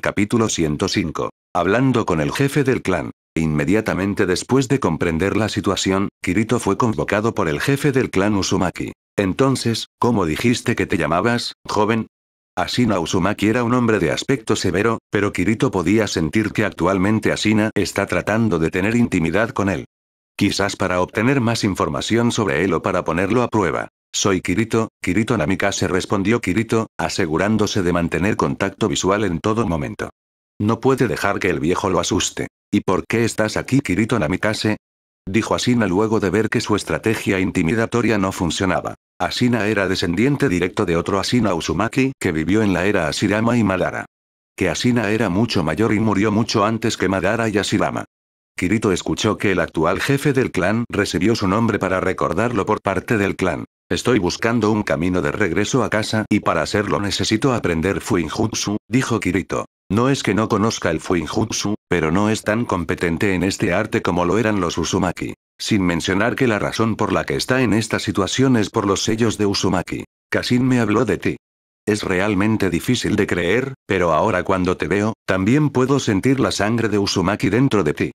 Capítulo 105. Hablando con el jefe del clan. Inmediatamente después de comprender la situación, Kirito fue convocado por el jefe del clan Usumaki. Entonces, ¿cómo dijiste que te llamabas, joven? Asina Usumaki era un hombre de aspecto severo, pero Kirito podía sentir que actualmente Asina está tratando de tener intimidad con él. Quizás para obtener más información sobre él o para ponerlo a prueba. Soy Kirito, Kirito Namikase respondió Kirito, asegurándose de mantener contacto visual en todo momento. No puede dejar que el viejo lo asuste. ¿Y por qué estás aquí Kirito Namikase? Dijo Asina luego de ver que su estrategia intimidatoria no funcionaba. Asina era descendiente directo de otro Asina Usumaki que vivió en la era Asirama y Madara. Que Asina era mucho mayor y murió mucho antes que Madara y Asirama. Kirito escuchó que el actual jefe del clan recibió su nombre para recordarlo por parte del clan. Estoy buscando un camino de regreso a casa y para hacerlo necesito aprender Fuinjutsu, dijo Kirito. No es que no conozca el Fuinjutsu, pero no es tan competente en este arte como lo eran los Usumaki. Sin mencionar que la razón por la que está en esta situación es por los sellos de Usumaki. Kasin me habló de ti. Es realmente difícil de creer, pero ahora cuando te veo, también puedo sentir la sangre de Usumaki dentro de ti.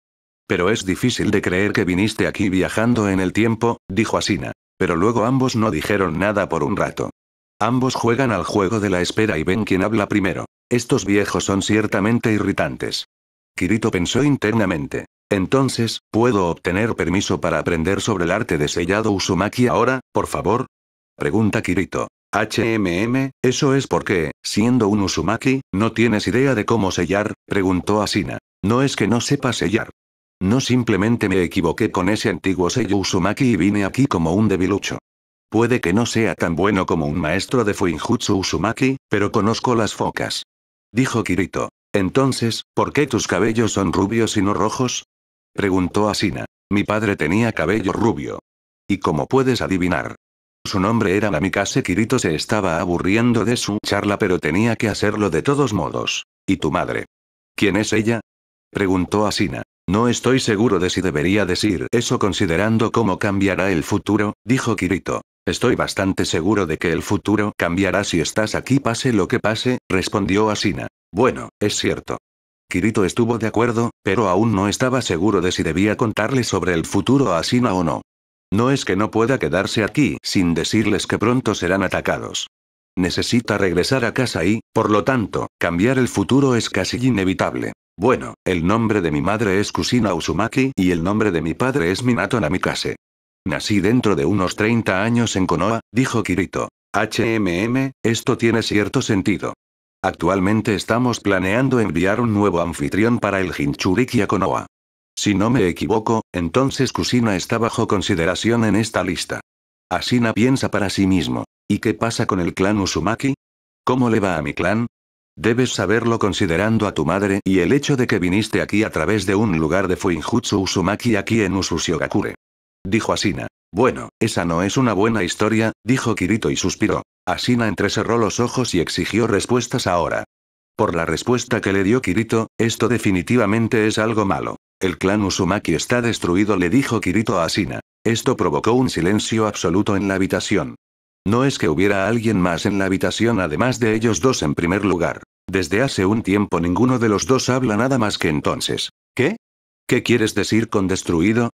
Pero es difícil de creer que viniste aquí viajando en el tiempo, dijo Asina. Pero luego ambos no dijeron nada por un rato. Ambos juegan al juego de la espera y ven quién habla primero. Estos viejos son ciertamente irritantes. Kirito pensó internamente. Entonces, ¿puedo obtener permiso para aprender sobre el arte de sellado Usumaki ahora, por favor? Pregunta Kirito. HMM, eso es porque, siendo un Usumaki, no tienes idea de cómo sellar, preguntó Asina. No es que no sepa sellar, no simplemente me equivoqué con ese antiguo sello Usumaki y vine aquí como un debilucho. Puede que no sea tan bueno como un maestro de Fuinjutsu Usumaki, pero conozco las focas. Dijo Kirito. Entonces, ¿por qué tus cabellos son rubios y no rojos? Preguntó Asina. Mi padre tenía cabello rubio. Y como puedes adivinar, su nombre era Namikaze. Kirito se estaba aburriendo de su charla pero tenía que hacerlo de todos modos. ¿Y tu madre? ¿Quién es ella? Preguntó Asina. No estoy seguro de si debería decir eso considerando cómo cambiará el futuro, dijo Kirito. Estoy bastante seguro de que el futuro cambiará si estás aquí pase lo que pase, respondió Asina. Bueno, es cierto. Kirito estuvo de acuerdo, pero aún no estaba seguro de si debía contarle sobre el futuro a Asina o no. No es que no pueda quedarse aquí sin decirles que pronto serán atacados. Necesita regresar a casa y, por lo tanto, cambiar el futuro es casi inevitable. Bueno, el nombre de mi madre es Kusina Usumaki y el nombre de mi padre es Minato Namikase. Nací dentro de unos 30 años en Konoha, dijo Kirito. HMM, esto tiene cierto sentido. Actualmente estamos planeando enviar un nuevo anfitrión para el Hinchuriki a Konoha. Si no me equivoco, entonces Kusina está bajo consideración en esta lista. Asina piensa para sí mismo. ¿Y qué pasa con el clan Usumaki? ¿Cómo le va a mi clan? Debes saberlo considerando a tu madre y el hecho de que viniste aquí a través de un lugar de Fuinjutsu usumaki aquí en Usushiogakure. Dijo Asina. Bueno, esa no es una buena historia, dijo Kirito y suspiró. Asina entrecerró los ojos y exigió respuestas ahora. Por la respuesta que le dio Kirito, esto definitivamente es algo malo. El clan usumaki está destruido le dijo Kirito a Asina. Esto provocó un silencio absoluto en la habitación. No es que hubiera alguien más en la habitación además de ellos dos en primer lugar. Desde hace un tiempo ninguno de los dos habla nada más que entonces. ¿Qué? ¿Qué quieres decir con destruido?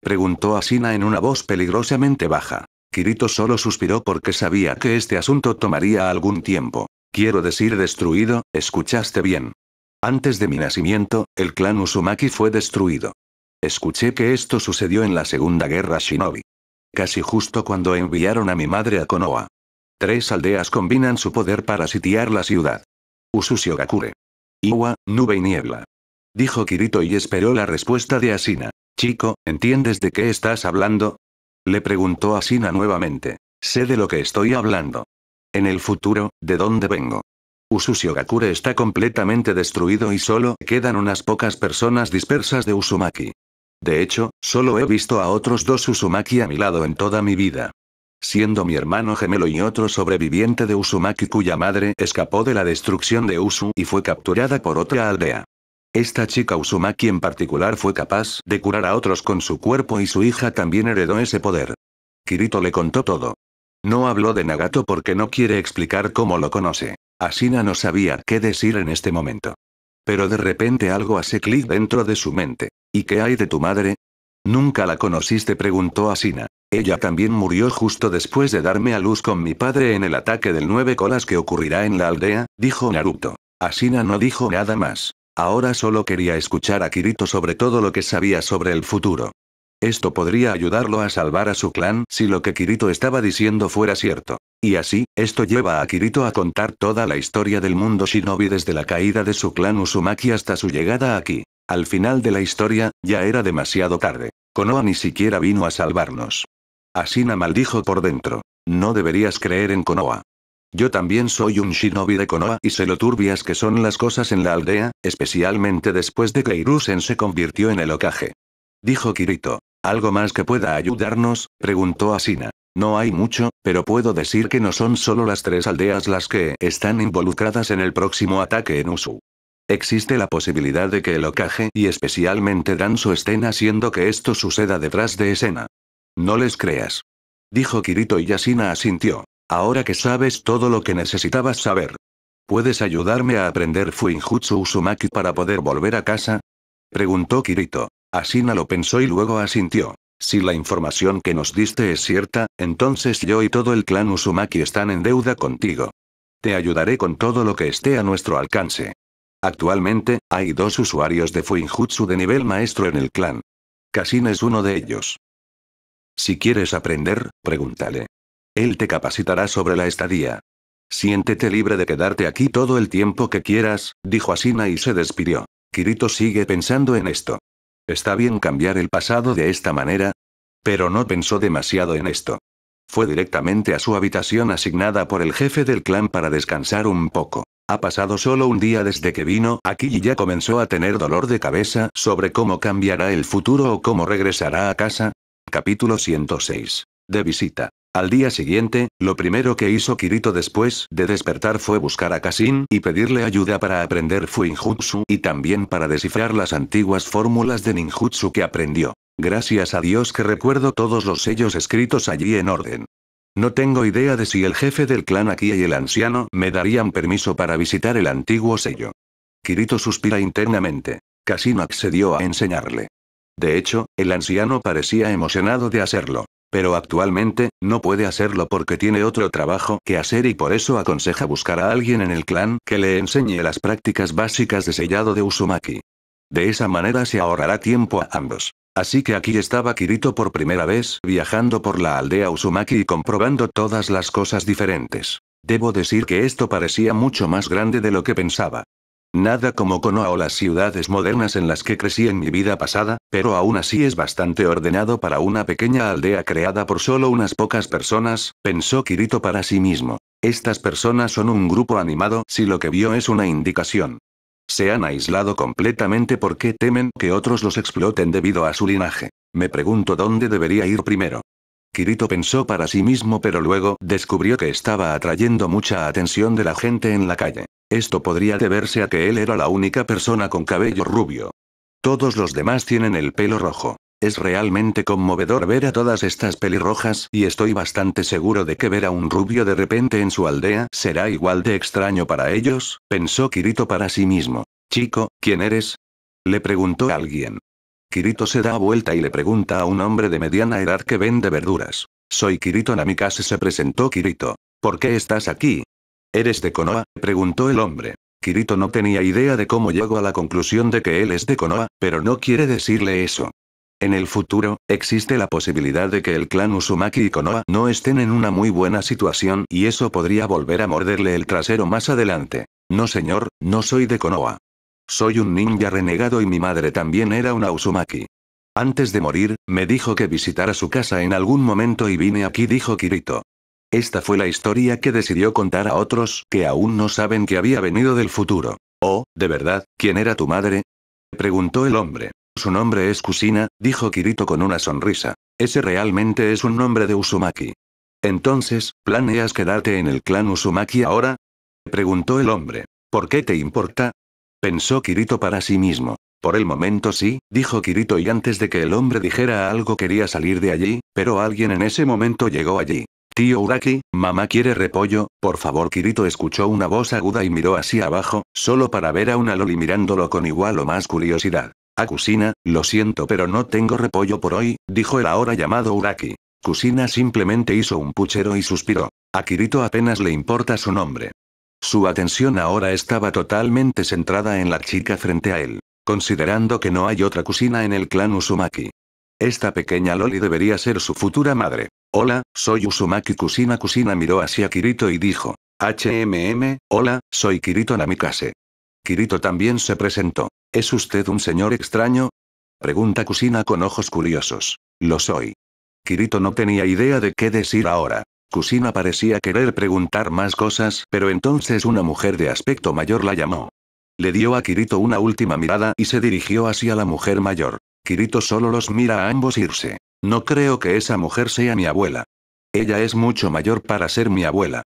Preguntó Asina en una voz peligrosamente baja. Kirito solo suspiró porque sabía que este asunto tomaría algún tiempo. Quiero decir destruido, escuchaste bien. Antes de mi nacimiento, el clan Usumaki fue destruido. Escuché que esto sucedió en la Segunda Guerra Shinobi casi justo cuando enviaron a mi madre a Konoha. Tres aldeas combinan su poder para sitiar la ciudad. Ususio Gakure. Iwa, nube y niebla. Dijo Kirito y esperó la respuesta de Asina. Chico, ¿entiendes de qué estás hablando? Le preguntó Asina nuevamente. Sé de lo que estoy hablando. En el futuro, ¿de dónde vengo? Ususio Gakure está completamente destruido y solo quedan unas pocas personas dispersas de Usumaki. De hecho, solo he visto a otros dos usumaki a mi lado en toda mi vida. Siendo mi hermano gemelo y otro sobreviviente de usumaki cuya madre escapó de la destrucción de Usu y fue capturada por otra aldea. Esta chica usumaki en particular fue capaz de curar a otros con su cuerpo y su hija también heredó ese poder. Kirito le contó todo. No habló de Nagato porque no quiere explicar cómo lo conoce. Asina no sabía qué decir en este momento. Pero de repente algo hace clic dentro de su mente. ¿Y qué hay de tu madre? Nunca la conociste, preguntó Asina. Ella también murió justo después de darme a luz con mi padre en el ataque del nueve colas que ocurrirá en la aldea, dijo Naruto. Asina no dijo nada más. Ahora solo quería escuchar a Kirito sobre todo lo que sabía sobre el futuro. Esto podría ayudarlo a salvar a su clan si lo que Kirito estaba diciendo fuera cierto. Y así, esto lleva a Kirito a contar toda la historia del mundo shinobi desde la caída de su clan Usumaki hasta su llegada aquí. Al final de la historia, ya era demasiado tarde. Konoha ni siquiera vino a salvarnos. Asina maldijo por dentro. No deberías creer en Konoha. Yo también soy un shinobi de Konoha y se lo turbias que son las cosas en la aldea, especialmente después de que Irusen se convirtió en el ocaje. Dijo Kirito. ¿Algo más que pueda ayudarnos? preguntó Asina. No hay mucho, pero puedo decir que no son solo las tres aldeas las que están involucradas en el próximo ataque en Usu. Existe la posibilidad de que el ocaje y especialmente Danzo estén haciendo que esto suceda detrás de escena. No les creas. Dijo Kirito y Yasina asintió. Ahora que sabes todo lo que necesitabas saber. ¿Puedes ayudarme a aprender Fuinjutsu Uzumaki para poder volver a casa? Preguntó Kirito. Asina lo pensó y luego asintió. Si la información que nos diste es cierta, entonces yo y todo el clan Usumaki están en deuda contigo. Te ayudaré con todo lo que esté a nuestro alcance. Actualmente, hay dos usuarios de Fuinjutsu de nivel maestro en el clan. Kasina es uno de ellos. Si quieres aprender, pregúntale. Él te capacitará sobre la estadía. Siéntete libre de quedarte aquí todo el tiempo que quieras, dijo Asina y se despidió. Kirito sigue pensando en esto. ¿Está bien cambiar el pasado de esta manera? Pero no pensó demasiado en esto. Fue directamente a su habitación asignada por el jefe del clan para descansar un poco. Ha pasado solo un día desde que vino aquí y ya comenzó a tener dolor de cabeza sobre cómo cambiará el futuro o cómo regresará a casa. Capítulo 106. De visita. Al día siguiente, lo primero que hizo Kirito después de despertar fue buscar a Kasin y pedirle ayuda para aprender Fuinjutsu y también para descifrar las antiguas fórmulas de ninjutsu que aprendió. Gracias a Dios que recuerdo todos los sellos escritos allí en orden. No tengo idea de si el jefe del clan aquí y el anciano me darían permiso para visitar el antiguo sello. Kirito suspira internamente. Casino accedió a enseñarle. De hecho, el anciano parecía emocionado de hacerlo. Pero actualmente, no puede hacerlo porque tiene otro trabajo que hacer y por eso aconseja buscar a alguien en el clan que le enseñe las prácticas básicas de sellado de Usumaki. De esa manera se ahorrará tiempo a ambos. Así que aquí estaba Kirito por primera vez viajando por la aldea Usumaki y comprobando todas las cosas diferentes. Debo decir que esto parecía mucho más grande de lo que pensaba. Nada como Konoha o las ciudades modernas en las que crecí en mi vida pasada, pero aún así es bastante ordenado para una pequeña aldea creada por solo unas pocas personas, pensó Kirito para sí mismo. Estas personas son un grupo animado si lo que vio es una indicación. Se han aislado completamente porque temen que otros los exploten debido a su linaje. Me pregunto dónde debería ir primero. Kirito pensó para sí mismo pero luego descubrió que estaba atrayendo mucha atención de la gente en la calle. Esto podría deberse a que él era la única persona con cabello rubio. Todos los demás tienen el pelo rojo. Es realmente conmovedor ver a todas estas pelirrojas y estoy bastante seguro de que ver a un rubio de repente en su aldea será igual de extraño para ellos, pensó Kirito para sí mismo. Chico, ¿quién eres? Le preguntó alguien. Kirito se da vuelta y le pregunta a un hombre de mediana edad que vende verduras. Soy Kirito Namikaze se presentó Kirito. ¿Por qué estás aquí? ¿Eres de Konoha? preguntó el hombre. Kirito no tenía idea de cómo llegó a la conclusión de que él es de Konoha, pero no quiere decirle eso. En el futuro, existe la posibilidad de que el clan Usumaki y Konoha no estén en una muy buena situación y eso podría volver a morderle el trasero más adelante. No señor, no soy de Konoha. Soy un ninja renegado y mi madre también era una Usumaki. Antes de morir, me dijo que visitara su casa en algún momento y vine aquí dijo Kirito. Esta fue la historia que decidió contar a otros que aún no saben que había venido del futuro. Oh, ¿de verdad? ¿Quién era tu madre? Preguntó el hombre. Su nombre es Kusina, dijo Kirito con una sonrisa. Ese realmente es un nombre de Usumaki. Entonces, ¿planeas quedarte en el clan Usumaki ahora? Preguntó el hombre. ¿Por qué te importa? Pensó Kirito para sí mismo. Por el momento sí, dijo Kirito y antes de que el hombre dijera algo quería salir de allí, pero alguien en ese momento llegó allí. Tío Uraki, mamá quiere repollo, por favor. Kirito escuchó una voz aguda y miró hacia abajo, solo para ver a una Loli mirándolo con igual o más curiosidad. Ah, a lo siento pero no tengo repollo por hoy, dijo el ahora llamado Uraki. Kusina simplemente hizo un puchero y suspiró. A Kirito apenas le importa su nombre. Su atención ahora estaba totalmente centrada en la chica frente a él, considerando que no hay otra Kusina en el clan Usumaki. Esta pequeña Loli debería ser su futura madre. Hola, soy Usumaki Kusina. Kusina miró hacia Kirito y dijo, HMM, hola, soy Kirito Namikase. Kirito también se presentó. ¿Es usted un señor extraño? Pregunta Kusina con ojos curiosos. Lo soy. Kirito no tenía idea de qué decir ahora. Kusina parecía querer preguntar más cosas, pero entonces una mujer de aspecto mayor la llamó. Le dio a Kirito una última mirada y se dirigió hacia la mujer mayor. Kirito solo los mira a ambos irse. No creo que esa mujer sea mi abuela. Ella es mucho mayor para ser mi abuela.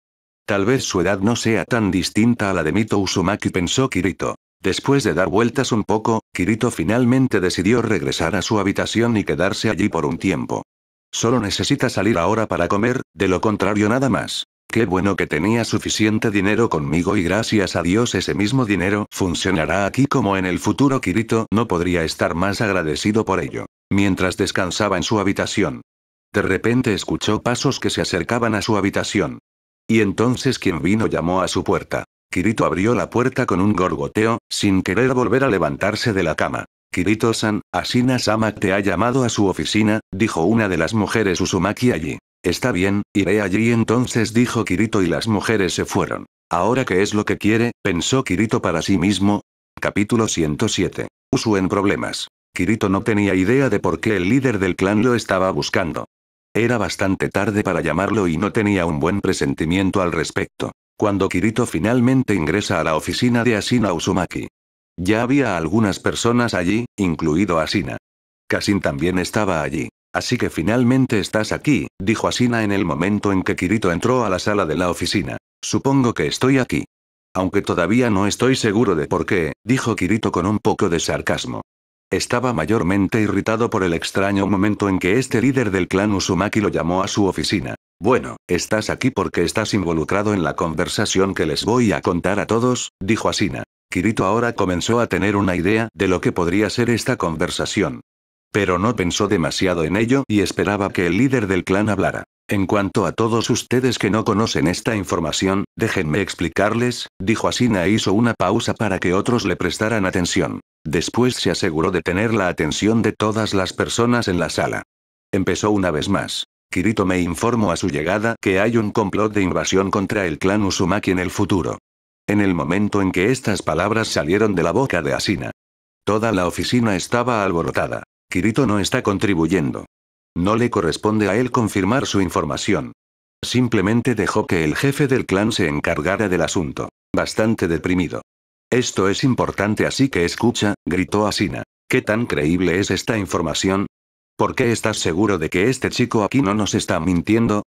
Tal vez su edad no sea tan distinta a la de Mito Usumaki, pensó Kirito. Después de dar vueltas un poco, Kirito finalmente decidió regresar a su habitación y quedarse allí por un tiempo. Solo necesita salir ahora para comer, de lo contrario nada más. Qué bueno que tenía suficiente dinero conmigo y gracias a Dios ese mismo dinero funcionará aquí como en el futuro Kirito no podría estar más agradecido por ello. Mientras descansaba en su habitación. De repente escuchó pasos que se acercaban a su habitación. Y entonces quien vino llamó a su puerta. Kirito abrió la puerta con un gorgoteo, sin querer volver a levantarse de la cama. Kirito-san, Asina-sama te ha llamado a su oficina, dijo una de las mujeres Usumaki allí. Está bien, iré allí entonces dijo Kirito y las mujeres se fueron. Ahora qué es lo que quiere, pensó Kirito para sí mismo. Capítulo 107. Usu en problemas. Kirito no tenía idea de por qué el líder del clan lo estaba buscando. Era bastante tarde para llamarlo y no tenía un buen presentimiento al respecto. Cuando Kirito finalmente ingresa a la oficina de Asina Usumaki, Ya había algunas personas allí, incluido Asina. Kasin también estaba allí. Así que finalmente estás aquí, dijo Asina en el momento en que Kirito entró a la sala de la oficina. Supongo que estoy aquí. Aunque todavía no estoy seguro de por qué, dijo Kirito con un poco de sarcasmo. Estaba mayormente irritado por el extraño momento en que este líder del clan Usumaki lo llamó a su oficina. Bueno, estás aquí porque estás involucrado en la conversación que les voy a contar a todos, dijo Asina. Kirito ahora comenzó a tener una idea de lo que podría ser esta conversación. Pero no pensó demasiado en ello y esperaba que el líder del clan hablara. En cuanto a todos ustedes que no conocen esta información, déjenme explicarles, dijo Asina e hizo una pausa para que otros le prestaran atención. Después se aseguró de tener la atención de todas las personas en la sala. Empezó una vez más. Kirito me informó a su llegada que hay un complot de invasión contra el clan Uzumaki en el futuro. En el momento en que estas palabras salieron de la boca de Asina. Toda la oficina estaba alborotada. Kirito no está contribuyendo. No le corresponde a él confirmar su información. Simplemente dejó que el jefe del clan se encargara del asunto, bastante deprimido. Esto es importante así que escucha, gritó Asina. ¿Qué tan creíble es esta información? ¿Por qué estás seguro de que este chico aquí no nos está mintiendo?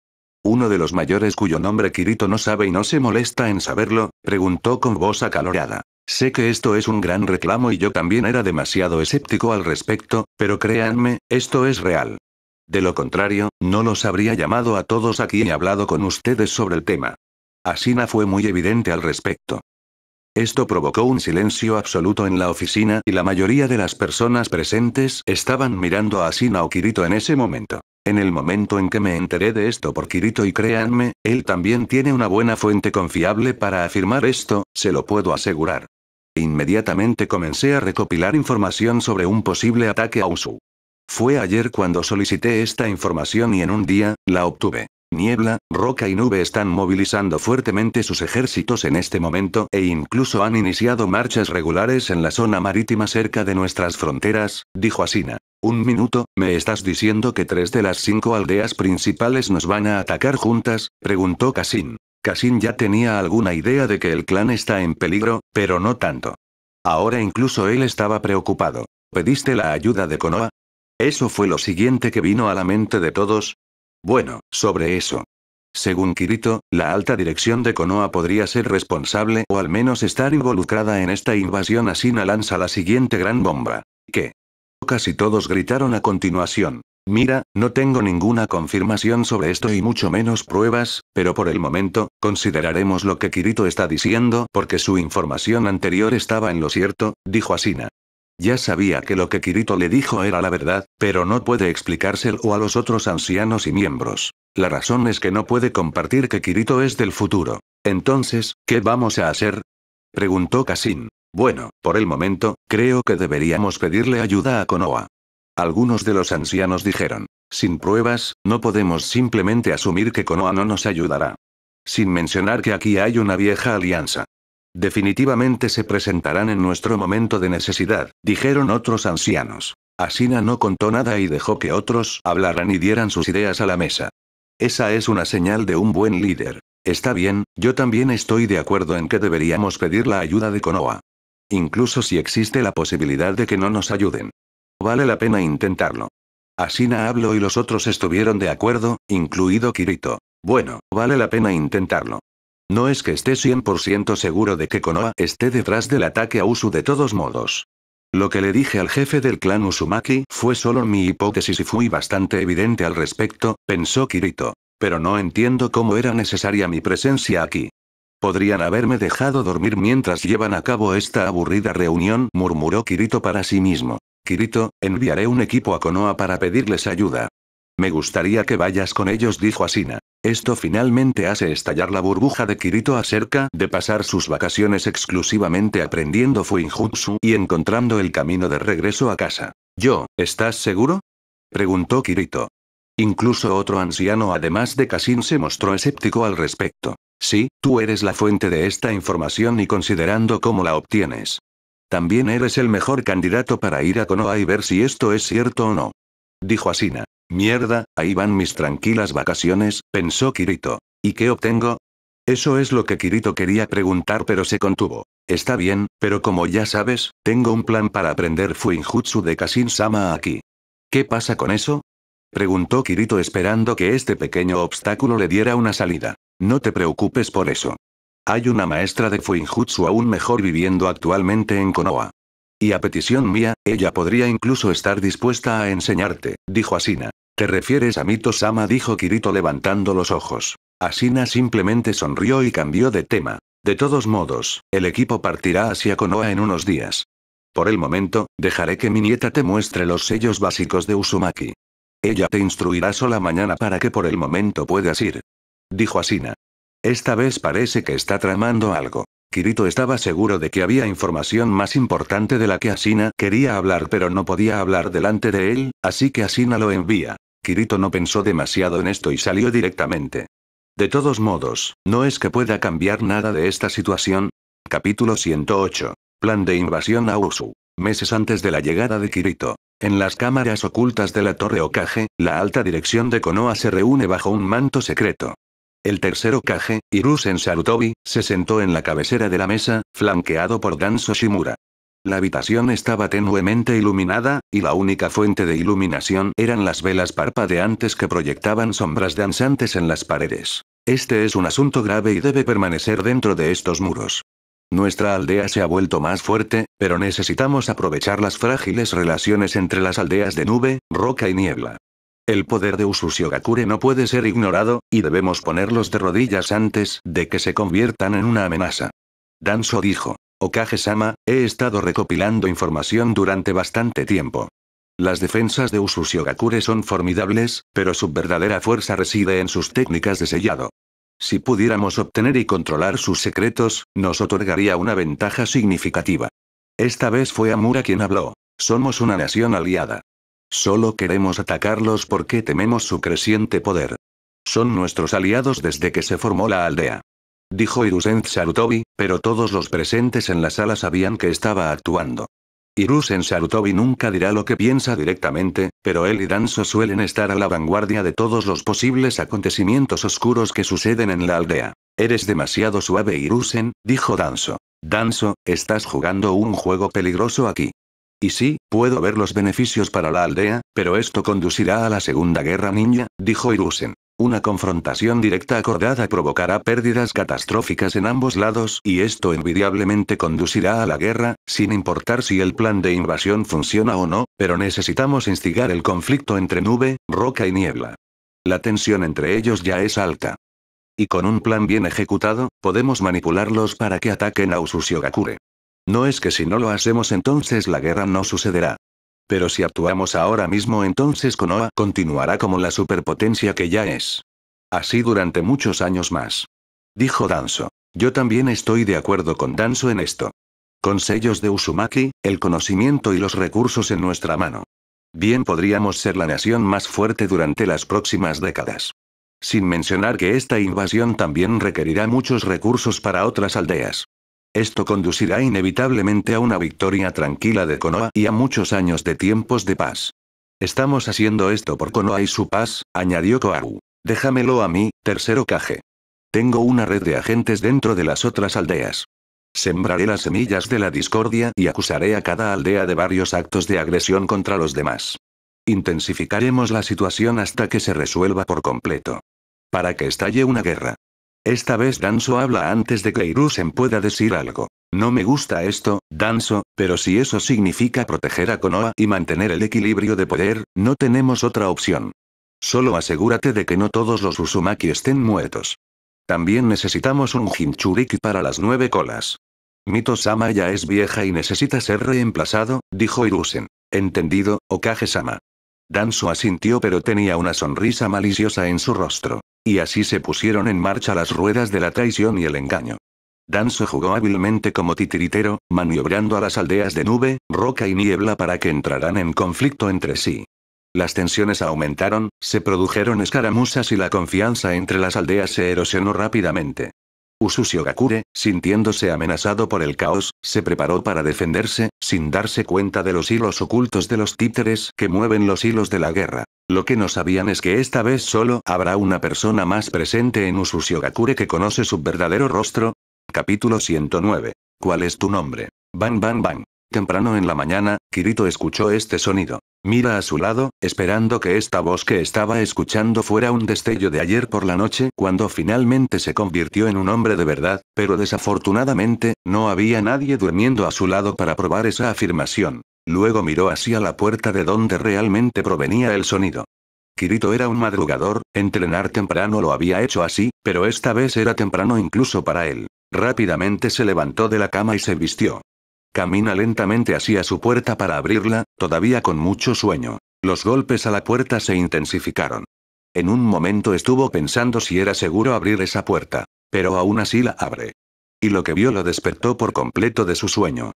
Uno de los mayores cuyo nombre Kirito no sabe y no se molesta en saberlo, preguntó con voz acalorada. Sé que esto es un gran reclamo y yo también era demasiado escéptico al respecto, pero créanme, esto es real. De lo contrario, no los habría llamado a todos aquí y hablado con ustedes sobre el tema. Asina fue muy evidente al respecto. Esto provocó un silencio absoluto en la oficina y la mayoría de las personas presentes estaban mirando a Asina o Kirito en ese momento. En el momento en que me enteré de esto por Kirito y créanme, él también tiene una buena fuente confiable para afirmar esto, se lo puedo asegurar. Inmediatamente comencé a recopilar información sobre un posible ataque a Usu. Fue ayer cuando solicité esta información y en un día, la obtuve. Niebla, roca y nube están movilizando fuertemente sus ejércitos en este momento e incluso han iniciado marchas regulares en la zona marítima cerca de nuestras fronteras, dijo Asina. Un minuto, ¿me estás diciendo que tres de las cinco aldeas principales nos van a atacar juntas? preguntó Kasin. Kasin ya tenía alguna idea de que el clan está en peligro, pero no tanto. Ahora incluso él estaba preocupado. ¿Pediste la ayuda de Konoha? Eso fue lo siguiente que vino a la mente de todos. Bueno, sobre eso. Según Kirito, la alta dirección de Konoha podría ser responsable o al menos estar involucrada en esta invasión. Asina lanza la siguiente gran bomba. ¿Qué? Casi todos gritaron a continuación. Mira, no tengo ninguna confirmación sobre esto y mucho menos pruebas, pero por el momento, consideraremos lo que Kirito está diciendo porque su información anterior estaba en lo cierto, dijo Asina. Ya sabía que lo que Kirito le dijo era la verdad, pero no puede explicárselo a los otros ancianos y miembros. La razón es que no puede compartir que Kirito es del futuro. Entonces, ¿qué vamos a hacer? Preguntó Kasin. Bueno, por el momento, creo que deberíamos pedirle ayuda a Konoa. Algunos de los ancianos dijeron, sin pruebas, no podemos simplemente asumir que Konoa no nos ayudará. Sin mencionar que aquí hay una vieja alianza. Definitivamente se presentarán en nuestro momento de necesidad, dijeron otros ancianos. Asina no contó nada y dejó que otros hablaran y dieran sus ideas a la mesa. Esa es una señal de un buen líder. Está bien, yo también estoy de acuerdo en que deberíamos pedir la ayuda de Konoa. Incluso si existe la posibilidad de que no nos ayuden. Vale la pena intentarlo. Asina habló y los otros estuvieron de acuerdo, incluido Kirito. Bueno, vale la pena intentarlo. No es que esté 100% seguro de que Konoha esté detrás del ataque a Usu de todos modos. Lo que le dije al jefe del clan Usumaki fue solo mi hipótesis y fui bastante evidente al respecto, pensó Kirito. Pero no entiendo cómo era necesaria mi presencia aquí. Podrían haberme dejado dormir mientras llevan a cabo esta aburrida reunión, murmuró Kirito para sí mismo. Kirito, enviaré un equipo a Konoha para pedirles ayuda. Me gustaría que vayas con ellos, dijo Asina. Esto finalmente hace estallar la burbuja de Kirito acerca de pasar sus vacaciones exclusivamente aprendiendo Fuinjutsu y encontrando el camino de regreso a casa. Yo, ¿estás seguro? preguntó Kirito. Incluso otro anciano además de Kasin se mostró escéptico al respecto. Sí, tú eres la fuente de esta información y considerando cómo la obtienes. También eres el mejor candidato para ir a Konoha y ver si esto es cierto o no. Dijo Asina. Mierda, ahí van mis tranquilas vacaciones, pensó Kirito. ¿Y qué obtengo? Eso es lo que Kirito quería preguntar pero se contuvo. Está bien, pero como ya sabes, tengo un plan para aprender Fuinjutsu de Kasin-sama aquí. ¿Qué pasa con eso? Preguntó Kirito esperando que este pequeño obstáculo le diera una salida. No te preocupes por eso. Hay una maestra de Fuinjutsu aún mejor viviendo actualmente en Konoha. Y a petición mía, ella podría incluso estar dispuesta a enseñarte, dijo Asina. ¿Te refieres a Mito-sama? dijo Kirito levantando los ojos. Asina simplemente sonrió y cambió de tema. De todos modos, el equipo partirá hacia Konoha en unos días. Por el momento, dejaré que mi nieta te muestre los sellos básicos de Usumaki. Ella te instruirá sola mañana para que por el momento puedas ir. Dijo Asina. Esta vez parece que está tramando algo. Kirito estaba seguro de que había información más importante de la que Asina quería hablar pero no podía hablar delante de él, así que Asina lo envía. Kirito no pensó demasiado en esto y salió directamente. De todos modos, no es que pueda cambiar nada de esta situación. Capítulo 108. Plan de invasión a Usu. Meses antes de la llegada de Kirito. En las cámaras ocultas de la Torre Okage, la alta dirección de Konoha se reúne bajo un manto secreto. El tercer Okage, en Sarutobi, se sentó en la cabecera de la mesa, flanqueado por Ganso Shimura. La habitación estaba tenuemente iluminada, y la única fuente de iluminación eran las velas parpadeantes que proyectaban sombras danzantes en las paredes. Este es un asunto grave y debe permanecer dentro de estos muros. Nuestra aldea se ha vuelto más fuerte, pero necesitamos aprovechar las frágiles relaciones entre las aldeas de nube, roca y niebla. El poder de Ususio Gakure no puede ser ignorado, y debemos ponerlos de rodillas antes de que se conviertan en una amenaza. Danzo dijo. Okage-sama, he estado recopilando información durante bastante tiempo. Las defensas de Ususio son formidables, pero su verdadera fuerza reside en sus técnicas de sellado. Si pudiéramos obtener y controlar sus secretos, nos otorgaría una ventaja significativa. Esta vez fue Amura quien habló. Somos una nación aliada. Solo queremos atacarlos porque tememos su creciente poder. Son nuestros aliados desde que se formó la aldea dijo Irusen Sarutobi, pero todos los presentes en la sala sabían que estaba actuando. Irusen Sarutobi nunca dirá lo que piensa directamente, pero él y Danzo suelen estar a la vanguardia de todos los posibles acontecimientos oscuros que suceden en la aldea. Eres demasiado suave Irusen, dijo Danzo. Danzo, estás jugando un juego peligroso aquí. Y sí, puedo ver los beneficios para la aldea, pero esto conducirá a la Segunda Guerra Ninja, dijo Irusen. Una confrontación directa acordada provocará pérdidas catastróficas en ambos lados y esto envidiablemente conducirá a la guerra, sin importar si el plan de invasión funciona o no, pero necesitamos instigar el conflicto entre nube, roca y niebla. La tensión entre ellos ya es alta. Y con un plan bien ejecutado, podemos manipularlos para que ataquen a Ususio Gakure. No es que si no lo hacemos entonces la guerra no sucederá. Pero si actuamos ahora mismo entonces Konoha continuará como la superpotencia que ya es. Así durante muchos años más. Dijo Danzo. Yo también estoy de acuerdo con Danzo en esto. Con sellos de Usumaki, el conocimiento y los recursos en nuestra mano. Bien podríamos ser la nación más fuerte durante las próximas décadas. Sin mencionar que esta invasión también requerirá muchos recursos para otras aldeas. Esto conducirá inevitablemente a una victoria tranquila de Konoha y a muchos años de tiempos de paz. Estamos haciendo esto por Konoha y su paz, añadió Koaru. Déjamelo a mí, tercero Kage. Tengo una red de agentes dentro de las otras aldeas. Sembraré las semillas de la discordia y acusaré a cada aldea de varios actos de agresión contra los demás. Intensificaremos la situación hasta que se resuelva por completo. Para que estalle una guerra. Esta vez Danzo habla antes de que Irusen pueda decir algo. No me gusta esto, Danzo, pero si eso significa proteger a Konoha y mantener el equilibrio de poder, no tenemos otra opción. Solo asegúrate de que no todos los Uzumaki estén muertos. También necesitamos un Jinchuriki para las nueve colas. Mito-sama ya es vieja y necesita ser reemplazado, dijo Irusen. Entendido, Okage-sama. Danzo asintió pero tenía una sonrisa maliciosa en su rostro. Y así se pusieron en marcha las ruedas de la traición y el engaño. Dan se jugó hábilmente como titiritero, maniobrando a las aldeas de nube, roca y niebla para que entraran en conflicto entre sí. Las tensiones aumentaron, se produjeron escaramuzas y la confianza entre las aldeas se erosionó rápidamente. Ususio Gakure, sintiéndose amenazado por el caos, se preparó para defenderse, sin darse cuenta de los hilos ocultos de los títeres que mueven los hilos de la guerra. Lo que no sabían es que esta vez solo habrá una persona más presente en Ususio Gakure que conoce su verdadero rostro. Capítulo 109. ¿Cuál es tu nombre? Bang Bang Bang. Temprano en la mañana, Kirito escuchó este sonido. Mira a su lado, esperando que esta voz que estaba escuchando fuera un destello de ayer por la noche cuando finalmente se convirtió en un hombre de verdad, pero desafortunadamente, no había nadie durmiendo a su lado para probar esa afirmación. Luego miró hacia la puerta de donde realmente provenía el sonido. Kirito era un madrugador, entrenar temprano lo había hecho así, pero esta vez era temprano incluso para él. Rápidamente se levantó de la cama y se vistió. Camina lentamente hacia su puerta para abrirla, todavía con mucho sueño. Los golpes a la puerta se intensificaron. En un momento estuvo pensando si era seguro abrir esa puerta, pero aún así la abre. Y lo que vio lo despertó por completo de su sueño.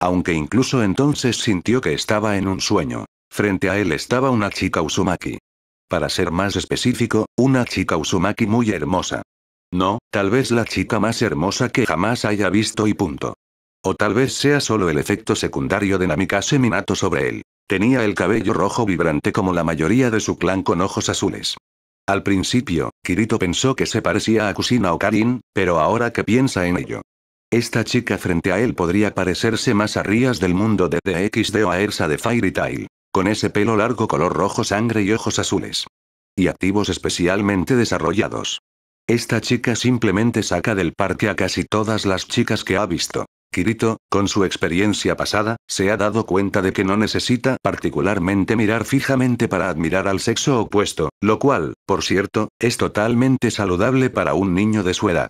Aunque incluso entonces sintió que estaba en un sueño. Frente a él estaba una chica usumaki. Para ser más específico, una chica usumaki muy hermosa. No, tal vez la chica más hermosa que jamás haya visto y punto. O tal vez sea solo el efecto secundario de Namika Minato sobre él. Tenía el cabello rojo vibrante como la mayoría de su clan con ojos azules. Al principio, Kirito pensó que se parecía a Kusina o Karin, pero ahora que piensa en ello. Esta chica frente a él podría parecerse más a Rías del mundo de DXD o a Ersa de Fairy Tail, con ese pelo largo color rojo sangre y ojos azules. Y activos especialmente desarrollados. Esta chica simplemente saca del parque a casi todas las chicas que ha visto. Kirito, con su experiencia pasada, se ha dado cuenta de que no necesita particularmente mirar fijamente para admirar al sexo opuesto, lo cual, por cierto, es totalmente saludable para un niño de su edad.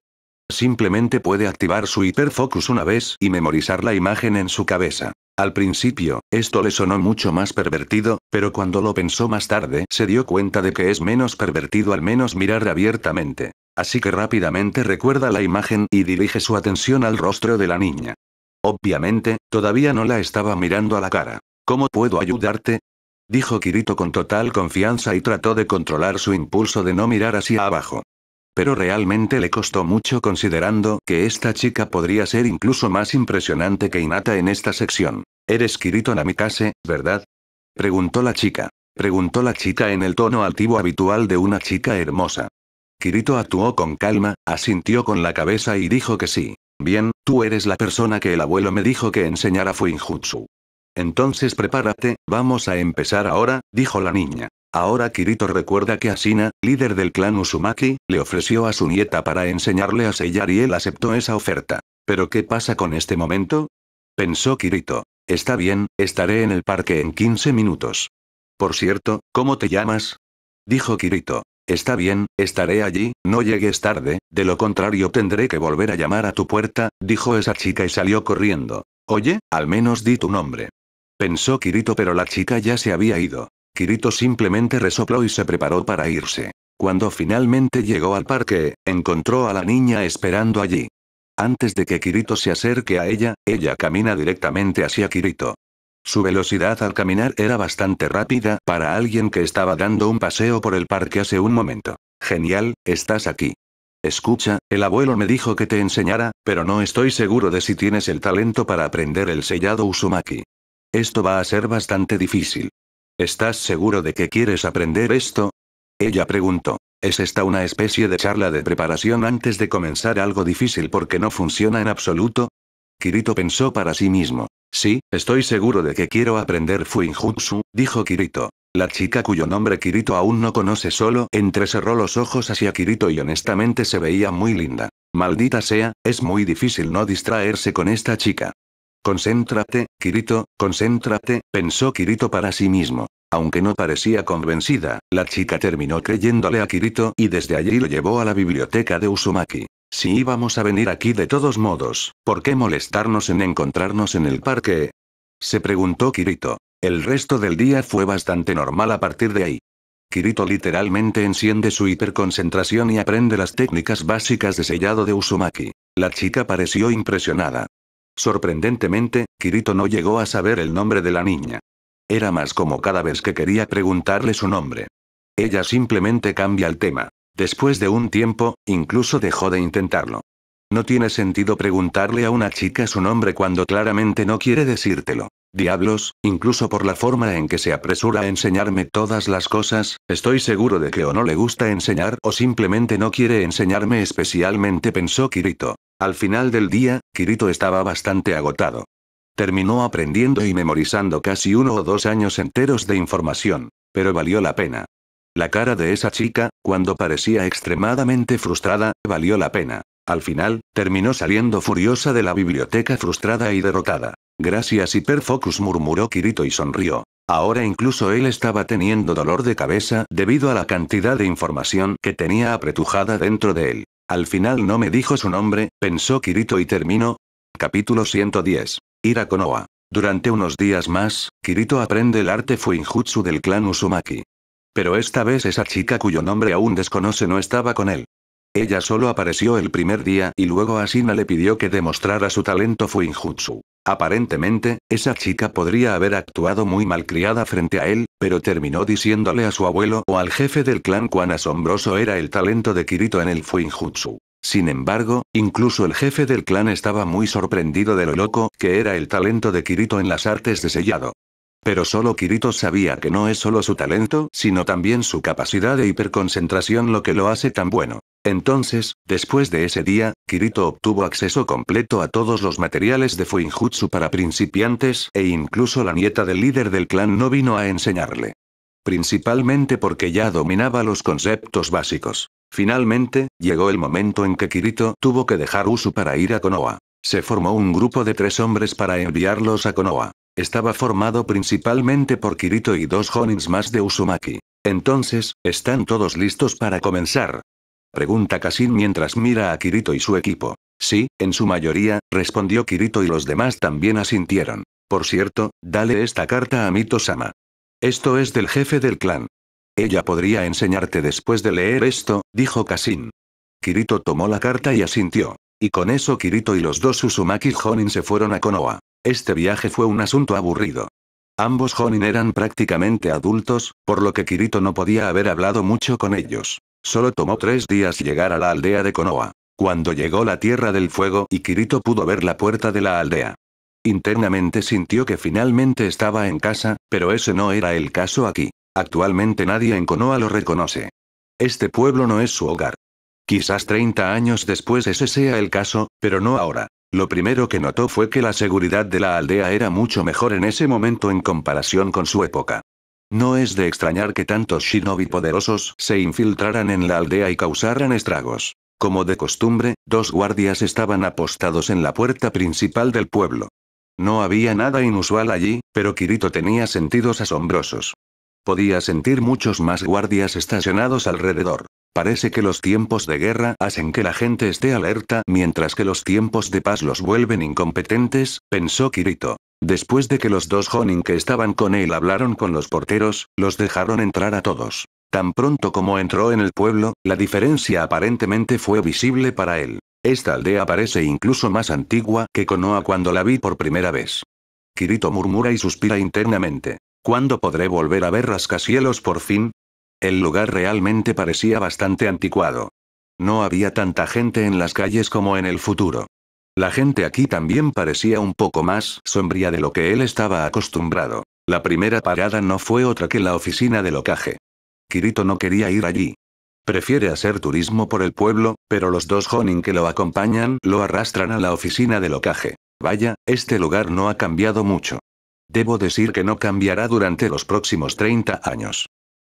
Simplemente puede activar su hiperfocus una vez y memorizar la imagen en su cabeza. Al principio, esto le sonó mucho más pervertido, pero cuando lo pensó más tarde se dio cuenta de que es menos pervertido al menos mirar abiertamente. Así que rápidamente recuerda la imagen y dirige su atención al rostro de la niña. Obviamente, todavía no la estaba mirando a la cara. ¿Cómo puedo ayudarte? Dijo Kirito con total confianza y trató de controlar su impulso de no mirar hacia abajo. Pero realmente le costó mucho considerando que esta chica podría ser incluso más impresionante que Inata en esta sección. Eres Kirito Namikase, ¿verdad? Preguntó la chica. Preguntó la chica en el tono altivo habitual de una chica hermosa. Kirito actuó con calma, asintió con la cabeza y dijo que sí. Bien, tú eres la persona que el abuelo me dijo que enseñara Fuinjutsu. Entonces prepárate, vamos a empezar ahora, dijo la niña. Ahora Kirito recuerda que Asina, líder del clan Usumaki, le ofreció a su nieta para enseñarle a sellar y él aceptó esa oferta. ¿Pero qué pasa con este momento? Pensó Kirito. Está bien, estaré en el parque en 15 minutos. Por cierto, ¿cómo te llamas? Dijo Kirito. Está bien, estaré allí, no llegues tarde, de lo contrario tendré que volver a llamar a tu puerta, dijo esa chica y salió corriendo. Oye, al menos di tu nombre. Pensó Kirito pero la chica ya se había ido. Kirito simplemente resopló y se preparó para irse. Cuando finalmente llegó al parque, encontró a la niña esperando allí. Antes de que Kirito se acerque a ella, ella camina directamente hacia Kirito. Su velocidad al caminar era bastante rápida para alguien que estaba dando un paseo por el parque hace un momento. Genial, estás aquí. Escucha, el abuelo me dijo que te enseñara, pero no estoy seguro de si tienes el talento para aprender el sellado usumaki. Esto va a ser bastante difícil. ¿Estás seguro de que quieres aprender esto? Ella preguntó. ¿Es esta una especie de charla de preparación antes de comenzar algo difícil porque no funciona en absoluto? Kirito pensó para sí mismo. Sí, estoy seguro de que quiero aprender Fuinjutsu, dijo Kirito. La chica cuyo nombre Kirito aún no conoce solo entrecerró los ojos hacia Kirito y honestamente se veía muy linda. Maldita sea, es muy difícil no distraerse con esta chica. Concéntrate, Kirito, concéntrate, pensó Kirito para sí mismo. Aunque no parecía convencida, la chica terminó creyéndole a Kirito y desde allí lo llevó a la biblioteca de Usumaki. Si íbamos a venir aquí de todos modos, ¿por qué molestarnos en encontrarnos en el parque? Se preguntó Kirito. El resto del día fue bastante normal a partir de ahí. Kirito literalmente enciende su hiperconcentración y aprende las técnicas básicas de sellado de Usumaki. La chica pareció impresionada. Sorprendentemente, Kirito no llegó a saber el nombre de la niña. Era más como cada vez que quería preguntarle su nombre. Ella simplemente cambia el tema. Después de un tiempo, incluso dejó de intentarlo. No tiene sentido preguntarle a una chica su nombre cuando claramente no quiere decírtelo. Diablos, incluso por la forma en que se apresura a enseñarme todas las cosas, estoy seguro de que o no le gusta enseñar o simplemente no quiere enseñarme especialmente, pensó Kirito. Al final del día, Kirito estaba bastante agotado. Terminó aprendiendo y memorizando casi uno o dos años enteros de información, pero valió la pena. La cara de esa chica, cuando parecía extremadamente frustrada, valió la pena. Al final, terminó saliendo furiosa de la biblioteca frustrada y derrotada. Gracias Hiperfocus murmuró Kirito y sonrió. Ahora incluso él estaba teniendo dolor de cabeza debido a la cantidad de información que tenía apretujada dentro de él. Al final no me dijo su nombre, pensó Kirito y terminó. Capítulo 110. Ira Durante unos días más, Kirito aprende el arte Fuinjutsu del clan Usumaki. Pero esta vez esa chica cuyo nombre aún desconoce no estaba con él. Ella solo apareció el primer día y luego Asina le pidió que demostrara su talento Fuinjutsu. Aparentemente, esa chica podría haber actuado muy malcriada frente a él, pero terminó diciéndole a su abuelo o al jefe del clan cuán asombroso era el talento de Kirito en el Fuinjutsu. Sin embargo, incluso el jefe del clan estaba muy sorprendido de lo loco que era el talento de Kirito en las artes de sellado. Pero solo Kirito sabía que no es solo su talento, sino también su capacidad de hiperconcentración lo que lo hace tan bueno. Entonces, después de ese día, Kirito obtuvo acceso completo a todos los materiales de Fuinjutsu para principiantes e incluso la nieta del líder del clan no vino a enseñarle. Principalmente porque ya dominaba los conceptos básicos. Finalmente, llegó el momento en que Kirito tuvo que dejar Usu para ir a Konoha. Se formó un grupo de tres hombres para enviarlos a Konoha. Estaba formado principalmente por Kirito y dos Honins más de Usumaki. Entonces, ¿están todos listos para comenzar? Pregunta Kasin mientras mira a Kirito y su equipo. Sí, en su mayoría, respondió Kirito y los demás también asintieron. Por cierto, dale esta carta a Mito-sama. Esto es del jefe del clan. Ella podría enseñarte después de leer esto, dijo Kasin. Kirito tomó la carta y asintió. Y con eso Kirito y los dos Usumaki Honin se fueron a Konoha. Este viaje fue un asunto aburrido. Ambos Jonin eran prácticamente adultos, por lo que Kirito no podía haber hablado mucho con ellos. Solo tomó tres días llegar a la aldea de Konoha. Cuando llegó la Tierra del Fuego y Kirito pudo ver la puerta de la aldea. Internamente sintió que finalmente estaba en casa, pero ese no era el caso aquí. Actualmente nadie en Konoha lo reconoce. Este pueblo no es su hogar. Quizás 30 años después ese sea el caso, pero no ahora. Lo primero que notó fue que la seguridad de la aldea era mucho mejor en ese momento en comparación con su época. No es de extrañar que tantos shinobi poderosos se infiltraran en la aldea y causaran estragos. Como de costumbre, dos guardias estaban apostados en la puerta principal del pueblo. No había nada inusual allí, pero Kirito tenía sentidos asombrosos. Podía sentir muchos más guardias estacionados alrededor. Parece que los tiempos de guerra hacen que la gente esté alerta mientras que los tiempos de paz los vuelven incompetentes, pensó Kirito. Después de que los dos Jonin que estaban con él hablaron con los porteros, los dejaron entrar a todos. Tan pronto como entró en el pueblo, la diferencia aparentemente fue visible para él. Esta aldea parece incluso más antigua que Konoha cuando la vi por primera vez. Kirito murmura y suspira internamente. ¿Cuándo podré volver a ver rascacielos por fin? El lugar realmente parecía bastante anticuado. No había tanta gente en las calles como en el futuro. La gente aquí también parecía un poco más sombría de lo que él estaba acostumbrado. La primera parada no fue otra que la oficina de locaje. Kirito no quería ir allí. Prefiere hacer turismo por el pueblo, pero los dos Jonin que lo acompañan lo arrastran a la oficina de locaje. Vaya, este lugar no ha cambiado mucho. Debo decir que no cambiará durante los próximos 30 años.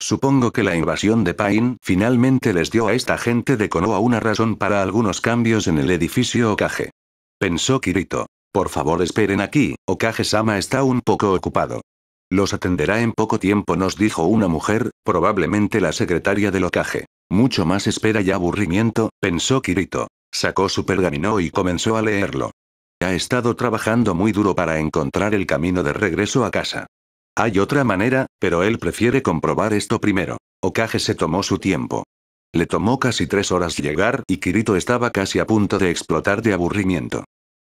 Supongo que la invasión de Pain finalmente les dio a esta gente de Konoha una razón para algunos cambios en el edificio Okage. Pensó Kirito. Por favor esperen aquí, Okage-sama está un poco ocupado. Los atenderá en poco tiempo nos dijo una mujer, probablemente la secretaria del Okage. Mucho más espera y aburrimiento, pensó Kirito. Sacó su pergamino y comenzó a leerlo. Ha estado trabajando muy duro para encontrar el camino de regreso a casa. Hay otra manera, pero él prefiere comprobar esto primero. Okage se tomó su tiempo. Le tomó casi tres horas llegar y Kirito estaba casi a punto de explotar de aburrimiento.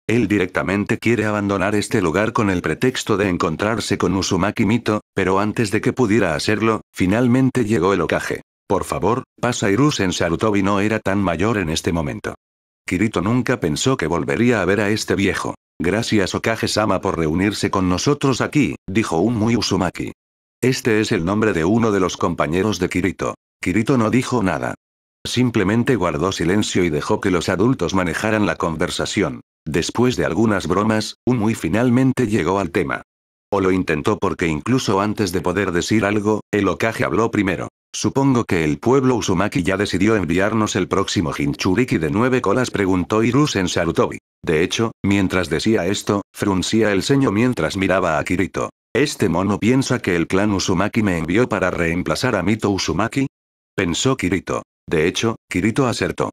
Él directamente quiere abandonar este lugar con el pretexto de encontrarse con Usumaki Mito, pero antes de que pudiera hacerlo, finalmente llegó el Okage. Por favor, pasa en Sarutobi no era tan mayor en este momento. Kirito nunca pensó que volvería a ver a este viejo. Gracias Okage-sama por reunirse con nosotros aquí, dijo un muy Usumaki. Este es el nombre de uno de los compañeros de Kirito. Kirito no dijo nada. Simplemente guardó silencio y dejó que los adultos manejaran la conversación. Después de algunas bromas, un muy finalmente llegó al tema. O lo intentó porque incluso antes de poder decir algo, el Okage habló primero. Supongo que el pueblo Usumaki ya decidió enviarnos el próximo Hinchuriki de nueve colas, preguntó Irus en Sarutobi. De hecho, mientras decía esto, fruncía el ceño mientras miraba a Kirito. ¿Este mono piensa que el clan Usumaki me envió para reemplazar a Mito Usumaki? Pensó Kirito. De hecho, Kirito acertó.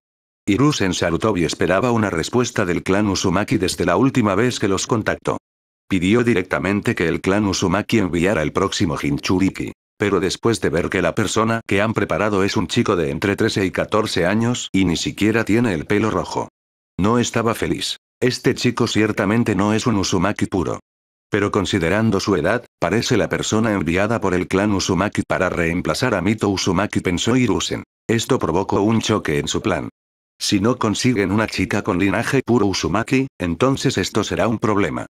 Irus en Sarutobi esperaba una respuesta del clan Usumaki desde la última vez que los contactó. Pidió directamente que el clan Usumaki enviara el próximo Hinchuriki. Pero después de ver que la persona que han preparado es un chico de entre 13 y 14 años y ni siquiera tiene el pelo rojo. No estaba feliz. Este chico ciertamente no es un usumaki puro. Pero considerando su edad, parece la persona enviada por el clan usumaki para reemplazar a Mito Usumaki, pensó Irusen. Esto provocó un choque en su plan. Si no consiguen una chica con linaje puro usumaki, entonces esto será un problema.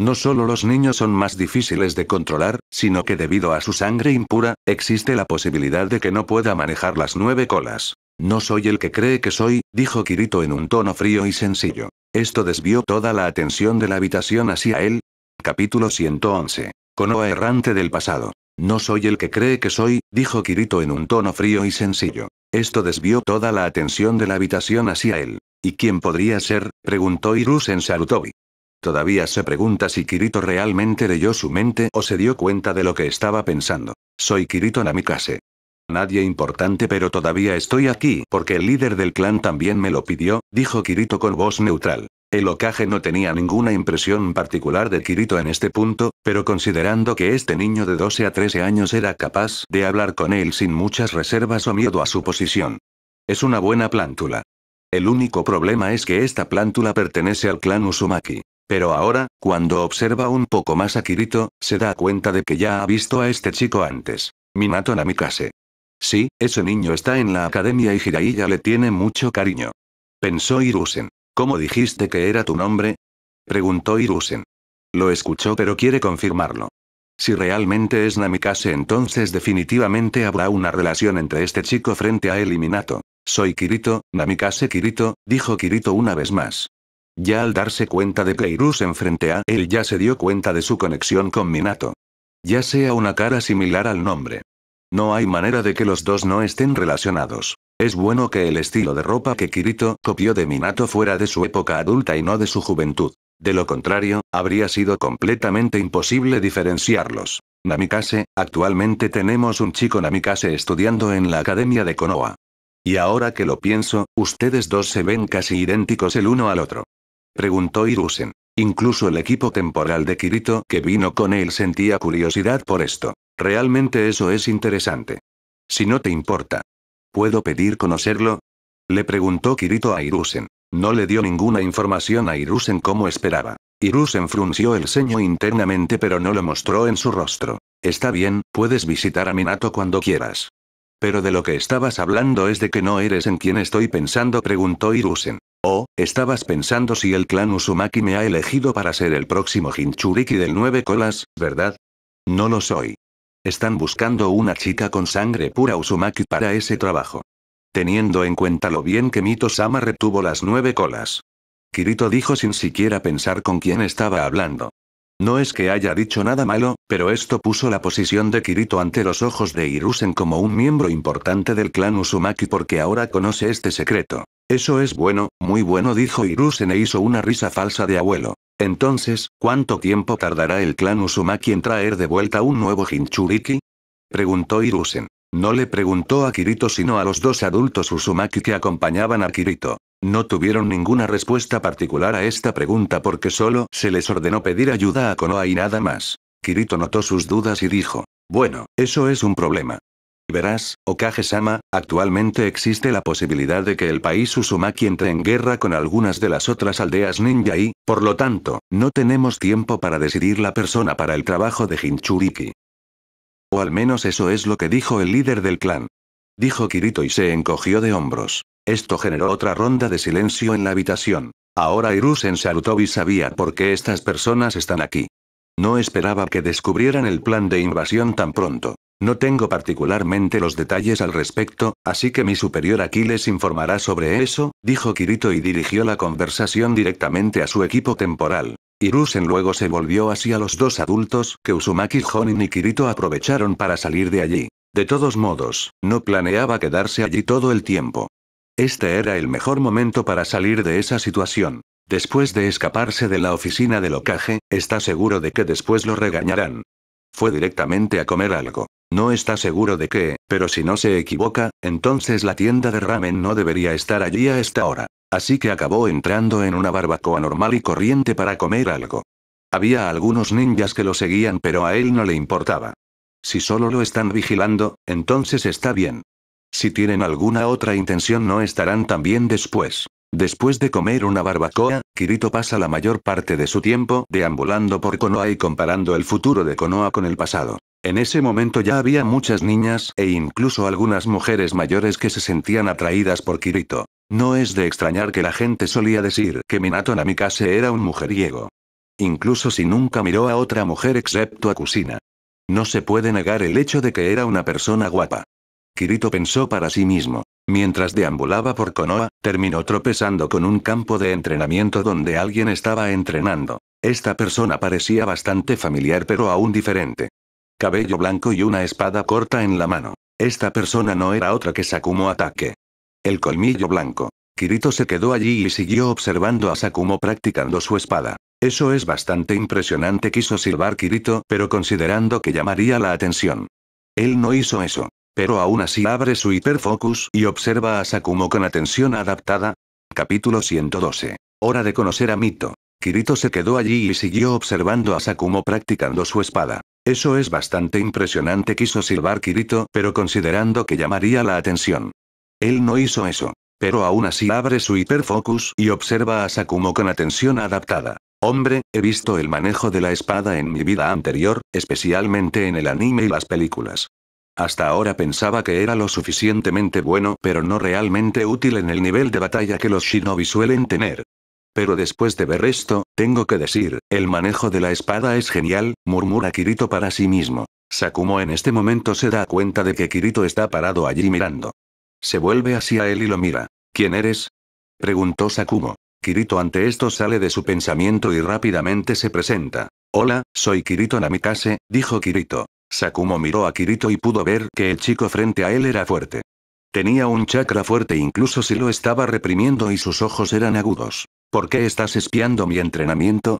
No solo los niños son más difíciles de controlar, sino que debido a su sangre impura, existe la posibilidad de que no pueda manejar las nueve colas. No soy el que cree que soy, dijo Kirito en un tono frío y sencillo. Esto desvió toda la atención de la habitación hacia él. Capítulo 111. Conoa errante del pasado. No soy el que cree que soy, dijo Kirito en un tono frío y sencillo. Esto desvió toda la atención de la habitación hacia él. ¿Y quién podría ser? preguntó Irus en Sarutobi. Todavía se pregunta si Kirito realmente leyó su mente o se dio cuenta de lo que estaba pensando. Soy Kirito Namikase. Nadie importante pero todavía estoy aquí porque el líder del clan también me lo pidió, dijo Kirito con voz neutral. El Okage no tenía ninguna impresión particular de Kirito en este punto, pero considerando que este niño de 12 a 13 años era capaz de hablar con él sin muchas reservas o miedo a su posición. Es una buena plántula. El único problema es que esta plántula pertenece al clan Usumaki. Pero ahora, cuando observa un poco más a Kirito, se da cuenta de que ya ha visto a este chico antes. Minato Namikaze. Sí, ese niño está en la academia y Jiraiya le tiene mucho cariño. Pensó Irusen. ¿Cómo dijiste que era tu nombre? Preguntó Irusen. Lo escuchó pero quiere confirmarlo. Si realmente es Namikase entonces definitivamente habrá una relación entre este chico frente a él y Minato. Soy Kirito, Namikase Kirito, dijo Kirito una vez más. Ya al darse cuenta de que Iru enfrente a él ya se dio cuenta de su conexión con Minato. Ya sea una cara similar al nombre. No hay manera de que los dos no estén relacionados. Es bueno que el estilo de ropa que Kirito copió de Minato fuera de su época adulta y no de su juventud. De lo contrario, habría sido completamente imposible diferenciarlos. Namikase, actualmente tenemos un chico Namikase estudiando en la Academia de Konoha. Y ahora que lo pienso, ustedes dos se ven casi idénticos el uno al otro preguntó Irusen. Incluso el equipo temporal de Kirito que vino con él sentía curiosidad por esto. Realmente eso es interesante. Si no te importa. ¿Puedo pedir conocerlo? Le preguntó Kirito a Irusen. No le dio ninguna información a Irusen como esperaba. Irusen frunció el ceño internamente pero no lo mostró en su rostro. Está bien, puedes visitar a Minato cuando quieras. Pero de lo que estabas hablando es de que no eres en quien estoy pensando, preguntó Irusen. Oh, estabas pensando si el clan Usumaki me ha elegido para ser el próximo Hinchuriki del Nueve Colas, ¿verdad? No lo soy. Están buscando una chica con sangre pura Usumaki para ese trabajo. Teniendo en cuenta lo bien que Mito-sama retuvo las nueve colas. Kirito dijo sin siquiera pensar con quién estaba hablando. No es que haya dicho nada malo, pero esto puso la posición de Kirito ante los ojos de Irusen como un miembro importante del clan Usumaki porque ahora conoce este secreto. Eso es bueno, muy bueno, dijo Irusen e hizo una risa falsa de abuelo. Entonces, ¿cuánto tiempo tardará el clan Usumaki en traer de vuelta un nuevo Hinchuriki? Preguntó Irusen. No le preguntó a Kirito sino a los dos adultos Usumaki que acompañaban a Kirito. No tuvieron ninguna respuesta particular a esta pregunta porque solo se les ordenó pedir ayuda a Konoha y nada más. Kirito notó sus dudas y dijo, bueno, eso es un problema. Verás, Okage-sama, actualmente existe la posibilidad de que el país Uzumaki entre en guerra con algunas de las otras aldeas ninja y, por lo tanto, no tenemos tiempo para decidir la persona para el trabajo de Hinchuriki. O al menos eso es lo que dijo el líder del clan. Dijo Kirito y se encogió de hombros. Esto generó otra ronda de silencio en la habitación. Ahora Irusen Sarutobi sabía por qué estas personas están aquí. No esperaba que descubrieran el plan de invasión tan pronto. No tengo particularmente los detalles al respecto, así que mi superior aquí les informará sobre eso, dijo Kirito y dirigió la conversación directamente a su equipo temporal. Irusen luego se volvió hacia los dos adultos que Usumaki, Honin y Kirito aprovecharon para salir de allí. De todos modos, no planeaba quedarse allí todo el tiempo. Este era el mejor momento para salir de esa situación. Después de escaparse de la oficina de locaje, está seguro de que después lo regañarán. Fue directamente a comer algo. No está seguro de qué, pero si no se equivoca, entonces la tienda de ramen no debería estar allí a esta hora. Así que acabó entrando en una barbacoa normal y corriente para comer algo. Había algunos ninjas que lo seguían pero a él no le importaba. Si solo lo están vigilando, entonces está bien. Si tienen alguna otra intención no estarán tan bien después. Después de comer una barbacoa, Kirito pasa la mayor parte de su tiempo deambulando por Konoha y comparando el futuro de Konoha con el pasado. En ese momento ya había muchas niñas e incluso algunas mujeres mayores que se sentían atraídas por Kirito. No es de extrañar que la gente solía decir que Minato Namikase era un mujeriego. Incluso si nunca miró a otra mujer excepto a Kusina. No se puede negar el hecho de que era una persona guapa. Kirito pensó para sí mismo. Mientras deambulaba por Konoha, terminó tropezando con un campo de entrenamiento donde alguien estaba entrenando. Esta persona parecía bastante familiar pero aún diferente cabello blanco y una espada corta en la mano. Esta persona no era otra que Sakumo Ataque. El colmillo blanco. Kirito se quedó allí y siguió observando a Sakumo practicando su espada. Eso es bastante impresionante quiso silbar Kirito pero considerando que llamaría la atención. Él no hizo eso. Pero aún así abre su hiperfocus y observa a Sakumo con atención adaptada. Capítulo 112. Hora de conocer a Mito. Kirito se quedó allí y siguió observando a Sakumo practicando su espada. Eso es bastante impresionante quiso silbar Kirito, pero considerando que llamaría la atención. Él no hizo eso. Pero aún así abre su hiperfocus y observa a Sakumo con atención adaptada. Hombre, he visto el manejo de la espada en mi vida anterior, especialmente en el anime y las películas. Hasta ahora pensaba que era lo suficientemente bueno pero no realmente útil en el nivel de batalla que los shinobi suelen tener. Pero después de ver esto, tengo que decir, el manejo de la espada es genial, murmura Kirito para sí mismo. Sakumo en este momento se da cuenta de que Kirito está parado allí mirando. Se vuelve hacia él y lo mira. ¿Quién eres? preguntó Sakumo. Kirito ante esto sale de su pensamiento y rápidamente se presenta. Hola, soy Kirito Namikase, dijo Kirito. Sakumo miró a Kirito y pudo ver que el chico frente a él era fuerte. Tenía un chakra fuerte incluso si lo estaba reprimiendo y sus ojos eran agudos. ¿Por qué estás espiando mi entrenamiento?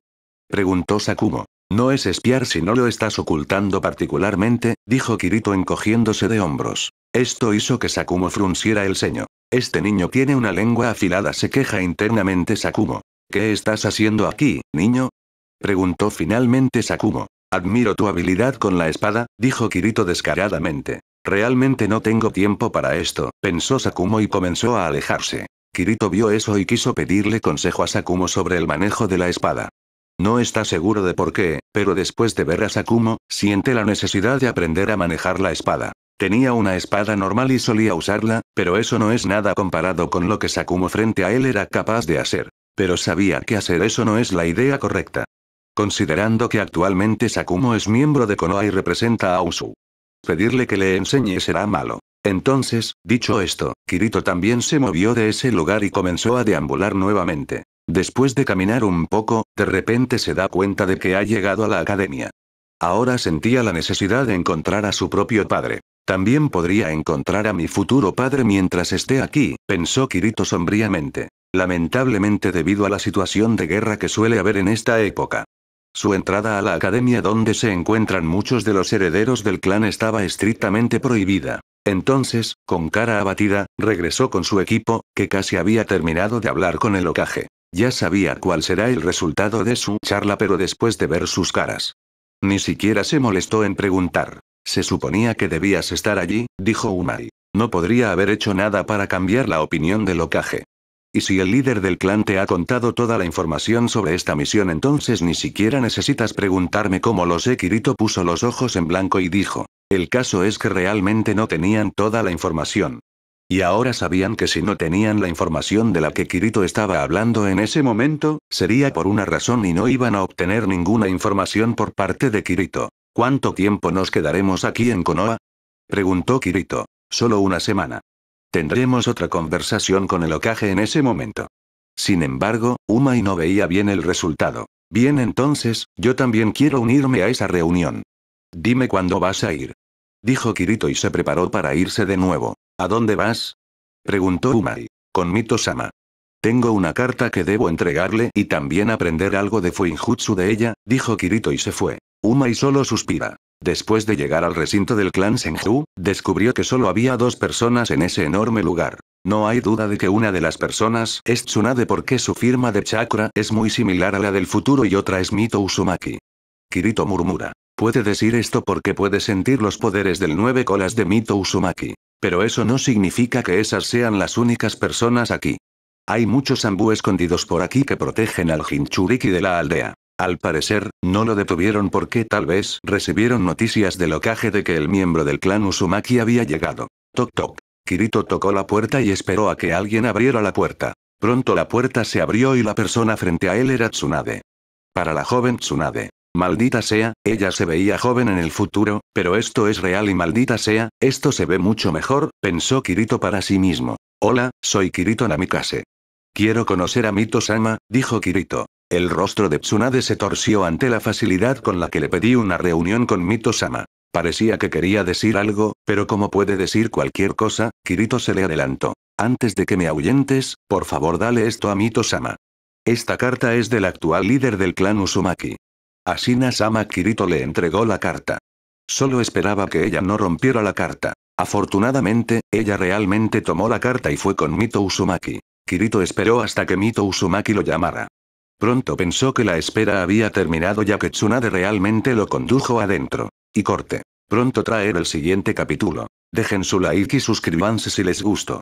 preguntó Sakumo. No es espiar si no lo estás ocultando particularmente, dijo Kirito encogiéndose de hombros. Esto hizo que Sakumo frunciera el ceño. Este niño tiene una lengua afilada, se queja internamente Sakumo. ¿Qué estás haciendo aquí, niño? preguntó finalmente Sakumo. Admiro tu habilidad con la espada, dijo Kirito descaradamente. Realmente no tengo tiempo para esto, pensó Sakumo y comenzó a alejarse. Kirito vio eso y quiso pedirle consejo a Sakumo sobre el manejo de la espada. No está seguro de por qué, pero después de ver a Sakumo, siente la necesidad de aprender a manejar la espada. Tenía una espada normal y solía usarla, pero eso no es nada comparado con lo que Sakumo frente a él era capaz de hacer. Pero sabía que hacer eso no es la idea correcta. Considerando que actualmente Sakumo es miembro de Konoha y representa a Usu. Pedirle que le enseñe será malo. Entonces, dicho esto, Kirito también se movió de ese lugar y comenzó a deambular nuevamente. Después de caminar un poco, de repente se da cuenta de que ha llegado a la academia. Ahora sentía la necesidad de encontrar a su propio padre. También podría encontrar a mi futuro padre mientras esté aquí, pensó Kirito sombríamente. Lamentablemente debido a la situación de guerra que suele haber en esta época. Su entrada a la academia donde se encuentran muchos de los herederos del clan estaba estrictamente prohibida. Entonces, con cara abatida, regresó con su equipo, que casi había terminado de hablar con el ocaje. Ya sabía cuál será el resultado de su charla pero después de ver sus caras. Ni siquiera se molestó en preguntar. Se suponía que debías estar allí, dijo Umai. No podría haber hecho nada para cambiar la opinión del ocaje. Y si el líder del clan te ha contado toda la información sobre esta misión entonces ni siquiera necesitas preguntarme cómo lo sé Kirito puso los ojos en blanco y dijo. El caso es que realmente no tenían toda la información. Y ahora sabían que si no tenían la información de la que Kirito estaba hablando en ese momento, sería por una razón y no iban a obtener ninguna información por parte de Kirito. ¿Cuánto tiempo nos quedaremos aquí en Konoha? Preguntó Kirito. Solo una semana. Tendremos otra conversación con el Okage en ese momento. Sin embargo, Umai no veía bien el resultado. Bien entonces, yo también quiero unirme a esa reunión. Dime cuándo vas a ir dijo Kirito y se preparó para irse de nuevo. ¿A dónde vas? preguntó Umai. Con Mito-sama. Tengo una carta que debo entregarle y también aprender algo de Fuinjutsu de ella, dijo Kirito y se fue. Umai solo suspira. Después de llegar al recinto del clan Senju, descubrió que solo había dos personas en ese enorme lugar. No hay duda de que una de las personas es Tsunade porque su firma de chakra es muy similar a la del futuro y otra es Mito Usumaki. Kirito murmura. Puede decir esto porque puede sentir los poderes del nueve colas de Mito Usumaki, Pero eso no significa que esas sean las únicas personas aquí. Hay muchos ambú escondidos por aquí que protegen al Jinchuriki de la aldea. Al parecer, no lo detuvieron porque tal vez recibieron noticias del ocaje de que el miembro del clan Usumaki había llegado. Toc toc. Kirito tocó la puerta y esperó a que alguien abriera la puerta. Pronto la puerta se abrió y la persona frente a él era Tsunade. Para la joven Tsunade, Maldita sea, ella se veía joven en el futuro, pero esto es real y maldita sea, esto se ve mucho mejor, pensó Kirito para sí mismo. Hola, soy Kirito Namikase. Quiero conocer a Mito-sama, dijo Kirito. El rostro de Tsunade se torció ante la facilidad con la que le pedí una reunión con Mito-sama. Parecía que quería decir algo, pero como puede decir cualquier cosa, Kirito se le adelantó. Antes de que me ahuyentes, por favor dale esto a Mito-sama. Esta carta es del actual líder del clan Usumaki asina sama Kirito le entregó la carta. Solo esperaba que ella no rompiera la carta. Afortunadamente, ella realmente tomó la carta y fue con Mito Usumaki. Kirito esperó hasta que Mito Usumaki lo llamara. Pronto pensó que la espera había terminado ya que Tsunade realmente lo condujo adentro. Y corte. Pronto traer el siguiente capítulo. Dejen su like y suscribanse si les gustó.